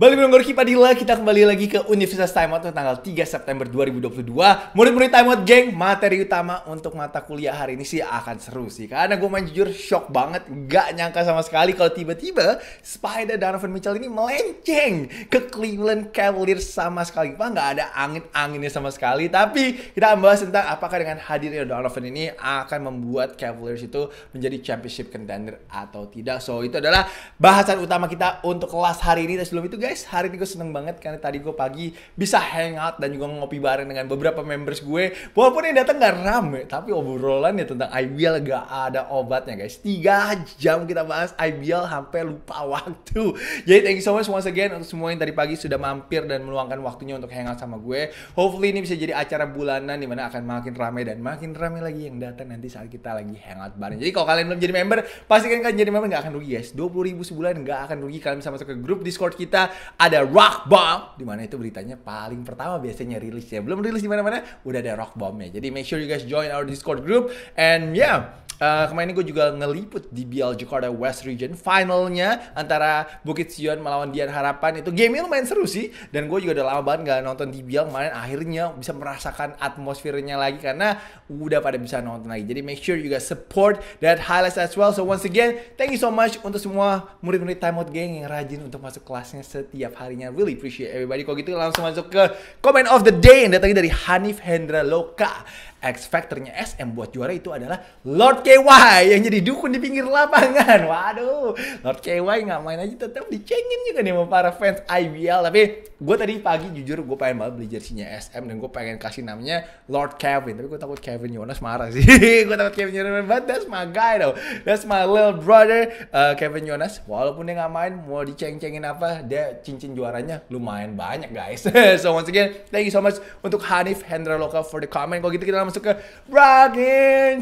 Balik dengan Gorky Padilla, kita kembali lagi ke Universitas Time Out tanggal 3 September 2022. Murid-murid Time Out, geng, materi utama untuk mata kuliah hari ini sih akan seru sih. Karena gue main jujur shock banget, gak nyangka sama sekali kalau tiba-tiba Spider Donovan Mitchell ini melenceng ke Cleveland Cavaliers sama sekali. Pak, gak ada angin-anginnya sama sekali. Tapi kita bahas tentang apakah dengan hadirnya Donovan ini akan membuat Cavaliers itu menjadi championship contender atau tidak. So, itu adalah bahasan utama kita untuk kelas hari ini. Dan sebelum itu, guys, guys, hari ini gue seneng banget karena tadi gue pagi bisa hangout dan juga ngopi bareng dengan beberapa members gue. Walaupun yang datang gak rame, tapi obrolan obrolannya tentang IBL gak ada obatnya guys. Tiga jam kita bahas IBL sampai lupa waktu. Jadi thank you so much once again untuk semua yang tadi pagi sudah mampir dan meluangkan waktunya untuk hangout sama gue. Hopefully ini bisa jadi acara bulanan dimana akan makin rame dan makin rame lagi yang datang nanti saat kita lagi hangout bareng. Jadi kalau kalian belum jadi member, pastikan kalian jadi member gak akan rugi guys. 20 ribu sebulan gak akan rugi kalian bisa masuk ke grup Discord kita ada rock bomb di mana itu beritanya paling pertama biasanya rilis ya. Belum rilis di mana-mana, udah ada rock bombnya. Jadi make sure you guys join our Discord group and yeah, Uh, kemarin gue juga ngeliput di BL Jakarta West Region finalnya antara Bukit Sion melawan Dian Harapan itu game ini lumayan seru sih dan gue juga udah lama banget gak nonton di BL kemarin akhirnya bisa merasakan atmosfernya lagi karena udah pada bisa nonton lagi jadi make sure you guys support that highlights as well so once again thank you so much untuk semua murid-murid timeout Gang yang rajin untuk masuk kelasnya set setiap harinya. Really appreciate everybody. Kalau gitu langsung masuk ke comment of the day yang datangnya dari Hanif Hendra Loka. X Factornya SM buat juara itu adalah Lord KY yang jadi dukun di pinggir lapangan. Waduh, Lord KY nggak main aja tetap dicengin juga nih sama para fans IBL. Tapi gue tadi pagi jujur gue pengen banget beli jersinya SM dan gue pengen kasih namanya Lord Kevin. Tapi gue takut Kevin Jonas marah sih. gue takut Kevin Jonas marah. That's my guy though. That's my little brother uh, Kevin Jonas. Walaupun dia nggak main, mau diceng-cengin apa, dia cincin juaranya lumayan banyak guys. so once again, thank you so much untuk Hanif Hendra Loka for the comment. Kalau gitu kita langsung masuk ke Rock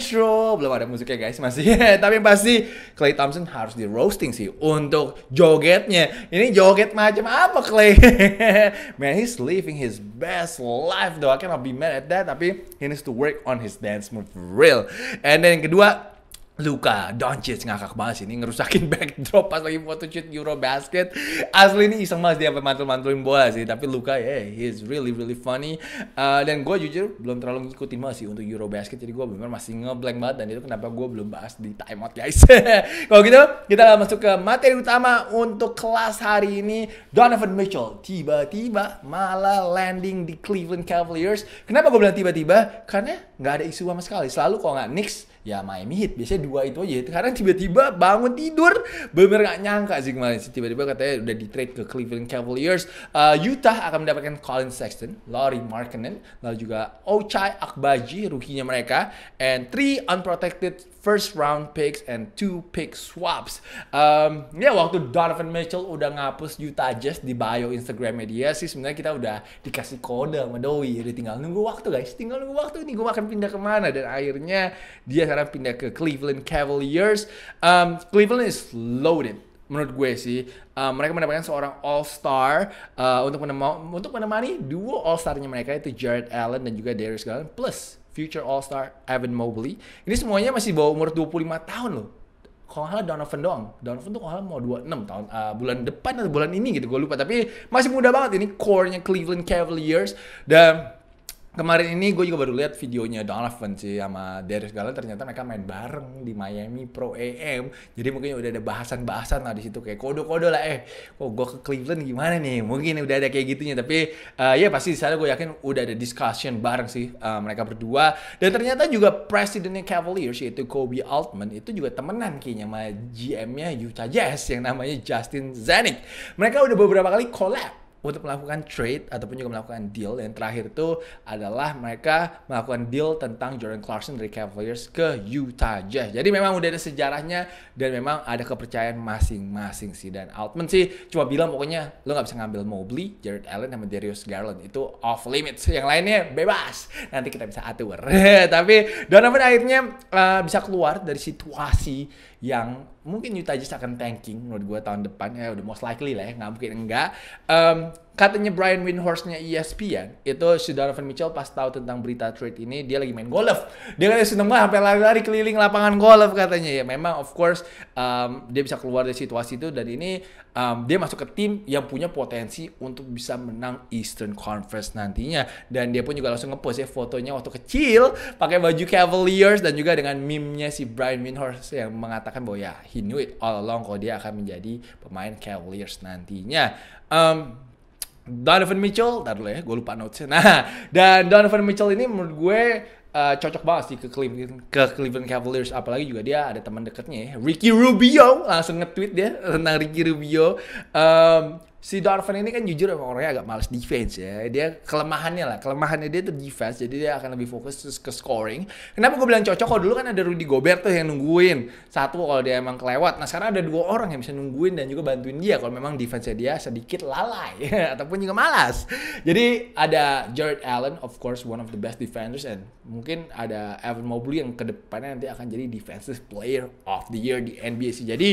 Show. Belum ada musiknya guys masih. Tapi yang pasti Clay Thompson harus di roasting sih untuk jogetnya. Ini joget macam apa Clay? Man, he's living his best life though. I cannot be mad at that. Tapi he needs to work on his dance move real. And then yang kedua, Luka Doncic ngakak banget sih ini ngerusakin backdrop pas lagi foto shoot Eurobasket. Asli ini iseng banget dia mantul-mantulin bola sih, tapi Luka ya yeah, is really really funny. Uh, dan gue jujur belum terlalu ngikutin banget sih untuk Eurobasket, jadi gue bener masih ngeblank banget dan itu kenapa gue belum bahas di timeout guys. Kalau gitu kita masuk ke materi utama untuk kelas hari ini. Donovan Mitchell tiba-tiba malah landing di Cleveland Cavaliers. Kenapa gue bilang tiba-tiba? Karena nggak ada isu sama sekali. Selalu kalau nggak Knicks ya Miami Heat biasanya dua itu aja Sekarang tiba-tiba bangun tidur bener nggak nyangka sih kemarin sih tiba-tiba katanya udah di trade ke Cleveland Cavaliers uh, Utah akan mendapatkan Colin Sexton Laurie Markkinen lalu juga Ochai Akbaji rukinya mereka and three unprotected first round picks and two pick swaps. Um, ya waktu Donovan Mitchell udah ngapus Utah Jazz di bio Instagram media sih sebenarnya kita udah dikasih kode sama Doi. Jadi tinggal nunggu waktu guys, tinggal nunggu waktu ini gue akan pindah kemana dan akhirnya dia sekarang pindah ke Cleveland Cavaliers. Um, Cleveland is loaded menurut gue sih uh, mereka mendapatkan seorang all star uh, untuk menemani untuk menemani duo all starnya mereka itu Jared Allen dan juga Darius Garland plus future all-star Evan Mobley. Ini semuanya masih bawa umur 25 tahun loh. Kalau nggak salah Donovan doang. Donovan tuh kalau nggak mau 26 tahun uh, bulan depan atau bulan ini gitu gue lupa. Tapi masih muda banget ini core-nya Cleveland Cavaliers dan kemarin ini gue juga baru lihat videonya Donovan sih sama Darius Garland ternyata mereka main bareng di Miami Pro AM jadi mungkin udah ada bahasan-bahasan lah di situ kayak kode-kode lah eh oh, gue ke Cleveland gimana nih mungkin udah ada kayak gitunya tapi uh, ya pasti di sana gue yakin udah ada discussion bareng sih uh, mereka berdua dan ternyata juga presidennya Cavaliers yaitu Kobe Altman itu juga temenan kayaknya sama GM-nya Utah Jazz yang namanya Justin Zanuck mereka udah beberapa kali collab untuk melakukan trade ataupun juga melakukan deal yang terakhir itu adalah mereka melakukan deal tentang Jordan Clarkson dari Cavaliers ke Utah Jazz. Jadi memang udah ada sejarahnya dan memang ada kepercayaan masing-masing sih dan Altman sih cuma bilang pokoknya lo nggak bisa ngambil Mobley, Jared Allen sama Darius Garland itu off limits. Yang lainnya bebas. Nanti kita bisa atur. Tapi Donovan akhirnya eh, bisa keluar dari situasi yang mungkin Utah Jazz akan tanking menurut gue tahun depan ya udah most likely lah ya nggak mungkin enggak um, katanya Brian Windhorstnya ESPN itu si Donovan Mitchell pas tahu tentang berita trade ini dia lagi main golf dia kan seneng banget sampai lari-lari keliling lapangan golf katanya ya memang of course um, dia bisa keluar dari situasi itu dan ini um, dia masuk ke tim yang punya potensi untuk bisa menang Eastern Conference nantinya dan dia pun juga langsung ngepost ya fotonya waktu kecil pakai baju Cavaliers dan juga dengan meme-nya si Brian Windhorst yang mengatakan bahwa ya he knew it all along kalau dia akan menjadi pemain Cavaliers nantinya um, Donovan Mitchell, ntar dulu ya, gue lupa notesnya. Nah, dan Donovan Mitchell ini menurut gue uh, cocok banget sih ke Cleveland, ke Cleveland Cavaliers. Apalagi juga dia ada teman dekatnya ya, Ricky Rubio. Langsung nge-tweet dia tentang Ricky Rubio. Um, si Donovan ini kan jujur emang orangnya agak males defense ya. Dia kelemahannya lah, kelemahannya dia tuh defense, jadi dia akan lebih fokus ke scoring. Kenapa gue bilang cocok? Kalau dulu kan ada Rudy Gobert tuh yang nungguin. Satu kalau dia emang kelewat. Nah sekarang ada dua orang yang bisa nungguin dan juga bantuin dia kalau memang defense-nya dia sedikit lalai ataupun juga malas. Jadi ada Jared Allen, of course one of the best defenders and mungkin ada Evan Mobley yang kedepannya nanti akan jadi defensive player of the year di NBA sih. Jadi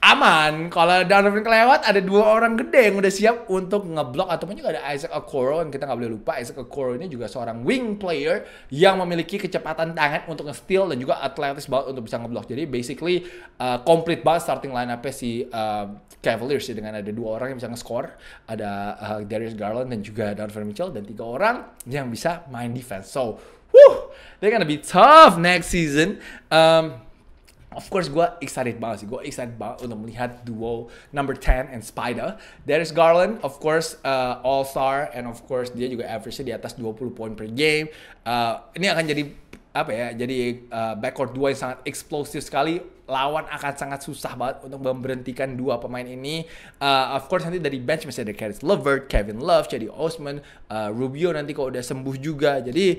aman. Kalau Donovan kelewat ada dua orang gede yang udah siap untuk ngeblok ataupun juga ada Isaac Okoro yang kita nggak boleh lupa Isaac Okoro ini juga seorang wing player yang memiliki kecepatan tangan untuk nge-steal dan juga atletis banget untuk bisa ngeblok. Jadi basically uh, complete banget starting line up si uh, Cavaliers ya, dengan ada dua orang yang bisa nge-score, ada uh, Darius Garland dan juga Donovan Mitchell dan tiga orang yang bisa main defense. So, Woo, they're gonna be tough next season. Um, of course gue excited banget sih gue excited banget untuk melihat duo number 10 and Spider There is Garland of course uh, all star and of course dia juga average-nya di atas 20 poin per game uh, ini akan jadi apa ya jadi uh, backcourt dua yang sangat eksplosif sekali lawan akan sangat susah banget untuk memberhentikan dua pemain ini uh, of course nanti dari bench masih ada Karis Levert, Kevin Love, jadi Osman, uh, Rubio nanti kalau udah sembuh juga jadi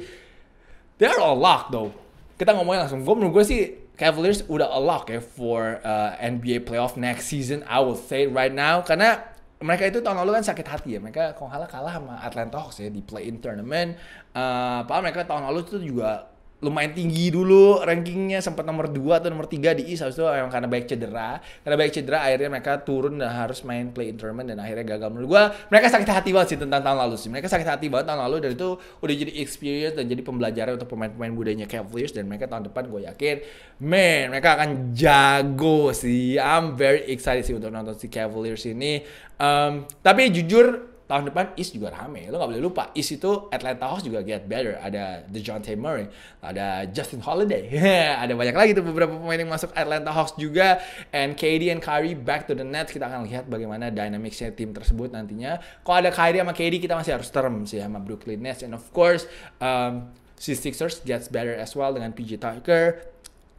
they are all locked though kita ngomongin langsung gue menurut gue sih Cavaliers udah a lock ya for uh, NBA playoff next season I will say right now karena mereka itu tahun lalu kan sakit hati ya mereka kalau kalah kalah sama Atlanta Hawks ya di play-in tournament uh, padahal mereka tahun lalu itu juga lumayan tinggi dulu rankingnya sempat nomor 2 atau nomor 3 di East habis itu emang karena banyak cedera karena banyak cedera akhirnya mereka turun dan harus main play in tournament dan akhirnya gagal menurut gue mereka sakit hati banget sih tentang tahun lalu sih mereka sakit hati banget tahun lalu dan itu udah jadi experience dan jadi pembelajaran untuk pemain-pemain budanya Cavaliers dan mereka tahun depan gue yakin man mereka akan jago sih I'm very excited sih untuk nonton si Cavaliers ini um, tapi jujur tahun depan East juga rame. Lo nggak boleh lupa. East itu Atlanta Hawks juga get better. Ada DeJounte Murray, ada Justin Holiday. ada banyak lagi tuh beberapa pemain yang masuk Atlanta Hawks juga. And KD and Kyrie back to the net Kita akan lihat bagaimana dynamicsnya tim tersebut nantinya. Kalau ada Kyrie sama KD kita masih harus term sih sama Brooklyn Nets. And of course, um, si Sixers gets better as well dengan pg Tucker.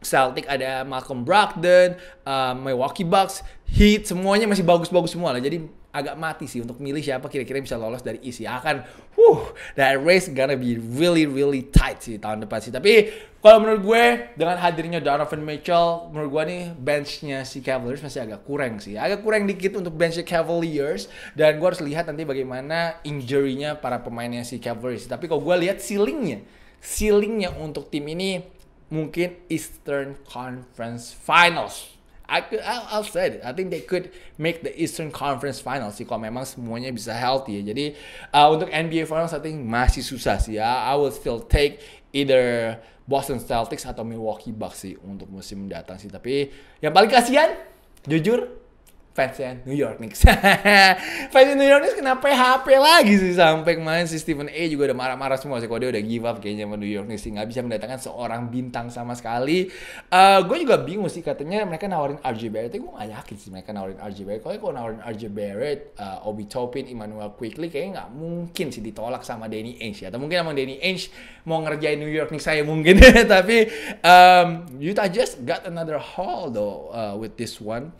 Celtic ada Malcolm Brogdon, uh, Milwaukee Bucks, Heat semuanya masih bagus-bagus semua lah. Jadi agak mati sih untuk milih siapa kira-kira bisa lolos dari isi ya, akan huh that race gonna be really really tight sih tahun depan sih tapi kalau menurut gue dengan hadirnya Donovan Mitchell menurut gue nih benchnya si Cavaliers masih agak kurang sih agak kurang dikit untuk bench Cavaliers dan gue harus lihat nanti bagaimana injury-nya para pemainnya si Cavaliers tapi kalau gue lihat ceilingnya ceilingnya untuk tim ini mungkin Eastern Conference Finals I could, I'll, I'll say it. I think they could make the Eastern Conference Finals sih kalau memang semuanya bisa healthy ya. Jadi uh, untuk NBA Finals I think masih susah sih ya. I will still take either Boston Celtics atau Milwaukee Bucks sih untuk musim mendatang sih. Tapi yang paling kasihan jujur fansnya New York Knicks. fansnya New York Knicks kena PHP lagi sih sampai kemarin si Stephen A juga udah marah-marah semua. sih. Si dia udah give up kayaknya sama New York Knicks nggak bisa mendatangkan seorang bintang sama sekali. Uh, eh, gue juga bingung sih katanya mereka nawarin RJ Barrett. Gue nggak yakin sih mereka nawarin RJ Barrett. Kalau gue nawarin RJ Barrett, uh, Obi Toppin, Emmanuel Quickly kayaknya nggak mungkin sih ditolak sama Danny Ainge atau mungkin sama Danny Ainge mau ngerjain New York Knicks saya mungkin. Tapi um, Utah just got another haul though uh, with this one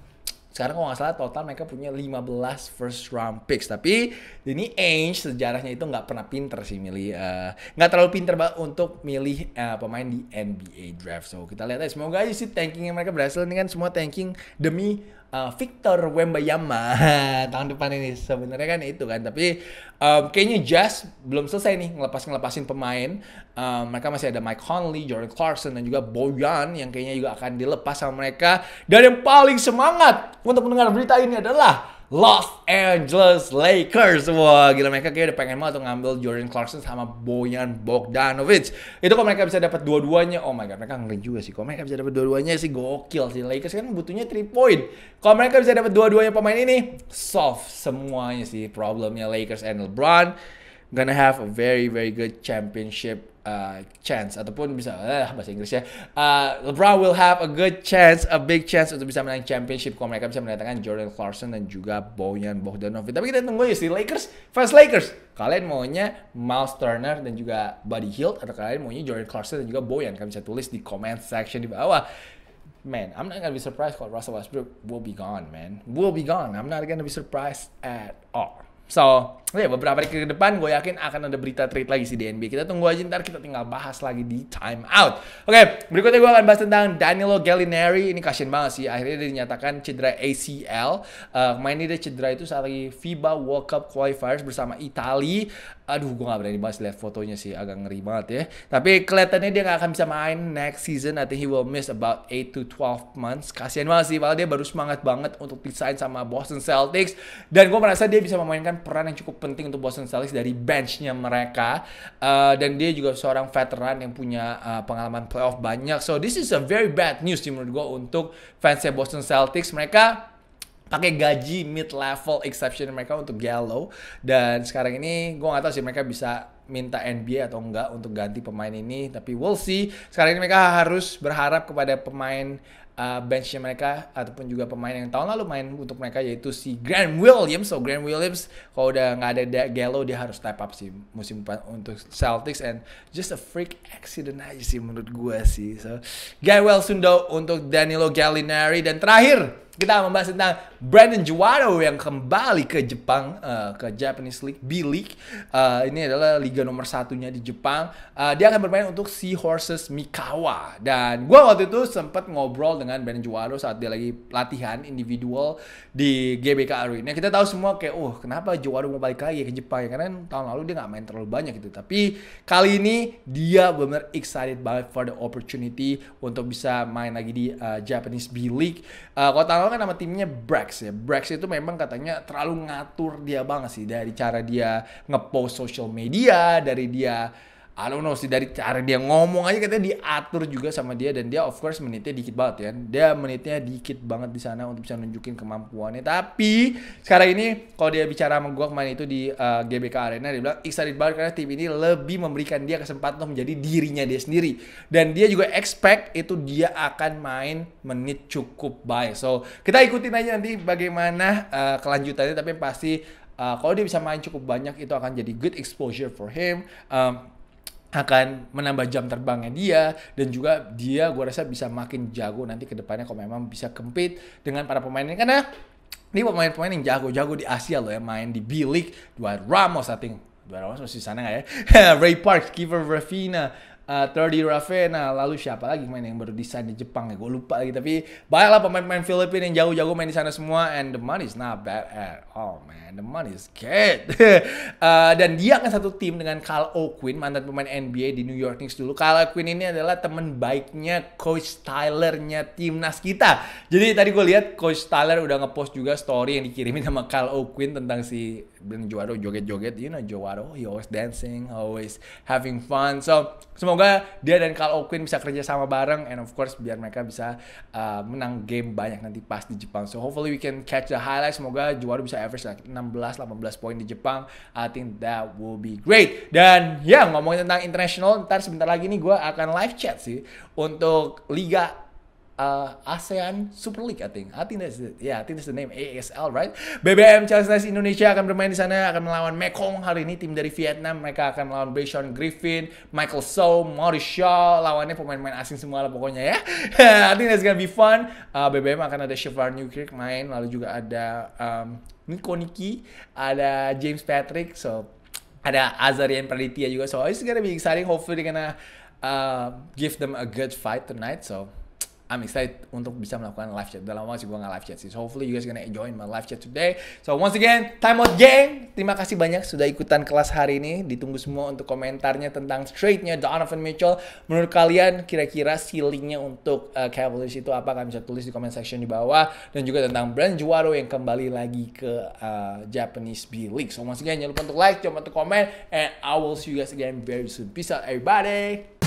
sekarang kalau nggak salah total mereka punya 15 first round picks tapi ini age sejarahnya itu nggak pernah pinter sih milih eh, nggak uh, terlalu pinter banget untuk milih uh, pemain di NBA draft so kita lihat aja semoga aja sih yang mereka berhasil ini kan semua tanking demi uh, Victor Wembayama tahun depan ini sebenarnya kan itu kan tapi um, kayaknya Jazz belum selesai nih ngelepas ngelepasin pemain um, mereka masih ada Mike Conley, Jordan Clarkson dan juga Boyan yang kayaknya juga akan dilepas sama mereka dan yang paling semangat untuk mendengar berita ini adalah Los Angeles Lakers. Wah, gila mereka kayak udah pengen banget ngambil Jordan Clarkson sama Boyan Bogdanovic. Itu kalau mereka bisa dapat dua-duanya, oh my god, mereka ngeri juga sih. Kalau mereka bisa dapat dua-duanya sih gokil sih. Lakers kan butuhnya 3 point. Kalau mereka bisa dapat dua-duanya pemain ini, solve semuanya sih problemnya Lakers and LeBron. Gonna have a very very good championship uh, chance ataupun bisa uh, bahasa ya uh, LeBron will have a good chance, a big chance untuk bisa menang championship kalau mereka bisa mendatangkan Jordan Clarkson dan juga Bojan Bogdanovic. Tapi kita tunggu ya si Lakers, fans Lakers. Kalian maunya Miles Turner dan juga Buddy Hield atau kalian maunya Jordan Clarkson dan juga Bojan? Kalian bisa tulis di comment section di bawah. Man, I'm not gonna be surprised kalau Russell Westbrook will be gone, man. Will be gone. I'm not gonna be surprised at all. So, ya beberapa hari ke depan gue yakin akan ada berita trade lagi sih di NBA. Kita tunggu aja ntar kita tinggal bahas lagi di time out. Oke, okay, berikutnya gue akan bahas tentang Danilo Gallinari. Ini kasian banget sih. Akhirnya dia dinyatakan cedera ACL. Uh, eh, ini dia cedera itu saat lagi FIBA World Cup Qualifiers bersama Italia aduh gue gak berani bahas lihat fotonya sih agak ngeri banget ya tapi kelihatannya dia gak akan bisa main next season I think he will miss about 8 to 12 months kasihan banget sih padahal dia baru semangat banget untuk desain sama Boston Celtics dan gue merasa dia bisa memainkan peran yang cukup penting untuk Boston Celtics dari benchnya mereka uh, dan dia juga seorang veteran yang punya uh, pengalaman playoff banyak so this is a very bad news sih menurut gue untuk fansnya Boston Celtics mereka pakai gaji mid level exception mereka untuk Gallo dan sekarang ini gue nggak tahu sih mereka bisa minta NBA atau enggak untuk ganti pemain ini tapi we'll see sekarang ini mereka harus berharap kepada pemain uh, benchnya mereka ataupun juga pemain yang tahun lalu main untuk mereka yaitu si Grant Williams. So Grant Williams kalau udah nggak ada Gallo dia harus step up sih musim depan untuk Celtics and just a freak accident aja sih menurut gue sih. So soon though untuk Danilo Gallinari dan terakhir kita membahas tentang Brandon Juwado yang kembali ke Jepang uh, ke Japanese League B League. Uh, ini adalah liga nomor satunya di Jepang. Uh, dia akan bermain untuk Seahorses Mikawa dan gue waktu itu sempat ngobrol dengan Brandon Juwado saat dia lagi latihan individual di GBK Arena. Kita tahu semua kayak, oh kenapa Juwado mau balik lagi ke Jepang ya karena tahun lalu dia nggak main terlalu banyak gitu. Tapi kali ini dia benar excited banget for the opportunity untuk bisa main lagi di uh, Japanese B League. Uh, kota kan nama timnya Brax ya. Brax itu memang katanya terlalu ngatur dia banget sih dari cara dia ngepost social media, dari dia I don't sih dari cara dia ngomong aja katanya diatur juga sama dia dan dia of course menitnya dikit banget ya. Dia menitnya dikit banget di sana untuk bisa nunjukin kemampuannya. Tapi sekarang ini kalau dia bicara sama gua kemarin itu di uh, eh, GBK Arena dia bilang excited banget karena tim ini lebih memberikan dia kesempatan untuk menjadi dirinya dia sendiri dan dia juga expect itu dia akan main menit cukup baik. So kita ikutin aja nanti bagaimana uh, kelanjutannya tapi pasti uh, kalau dia bisa main cukup banyak itu akan jadi good exposure for him. Um, akan menambah jam terbangnya dia dan juga dia gue rasa bisa makin jago nanti ke depannya kalau memang bisa compete dengan para pemain ini karena ini pemain-pemain yang jago-jago di Asia loh ya main di B League Dua Ramos I think Dua Ramos masih sana nggak ya Ray Parks Kiefer Rafina uh, eh, Thirty Ravena, lalu siapa lagi main yang baru desain di Jepang ya, gue lupa lagi. Tapi banyaklah pemain-pemain Filipina yang jauh-jauh main di sana semua, and the money is not bad at all, man. The money is good. uh, eh, dan dia kan satu tim dengan Carl O'Quinn, mantan pemain NBA di New York Knicks dulu. Carl O'Quinn ini adalah teman baiknya Coach Tyler-nya timnas kita. Jadi tadi gue lihat Coach Tyler udah ngepost juga story yang dikirimin sama Carl O'Quinn tentang si bilang juara joget-joget, you know Jawaro, he always dancing, always having fun. So semoga dia dan Carl O'Quinn bisa kerja sama bareng, and of course biar mereka bisa uh, menang game banyak nanti pas di Jepang. So hopefully we can catch the highlights. Semoga juara bisa average like 16-18 poin di Jepang. I think that will be great. Dan ya yeah, ngomongin tentang international, ntar sebentar lagi nih gue akan live chat sih untuk Liga uh, ASEAN Super League, I think. I think that's the, yeah, I think that's the name ASL, right? BBM Chelsea Indonesia akan bermain di sana, akan melawan Mekong hari ini, tim dari Vietnam. Mereka akan melawan Bishon Griffin, Michael So, Maurice Shaw, lawannya pemain-pemain asing semua lah pokoknya ya. I think that's gonna be fun. Uh, BBM akan ada New Newkirk main, lalu juga ada um, Niko Niki, ada James Patrick, so ada Azarian Praditya juga. So it's gonna be exciting. Hopefully they're gonna uh, give them a good fight tonight. So I'm excited untuk bisa melakukan live chat. dalam waktu sih gue nggak live chat sih. So hopefully you guys gonna join my live chat today. So once again, time out geng. Terima kasih banyak sudah ikutan kelas hari ini. Ditunggu semua untuk komentarnya tentang straightnya Donovan Mitchell. Menurut kalian kira-kira ceilingnya untuk uh, Cavaliers itu apa? Kalian bisa tulis di comment section di bawah. Dan juga tentang Brand Juaro yang kembali lagi ke uh, Japanese B League. So once again, jangan lupa untuk like, jangan lupa untuk comment, And I will see you guys again very soon. Peace out everybody.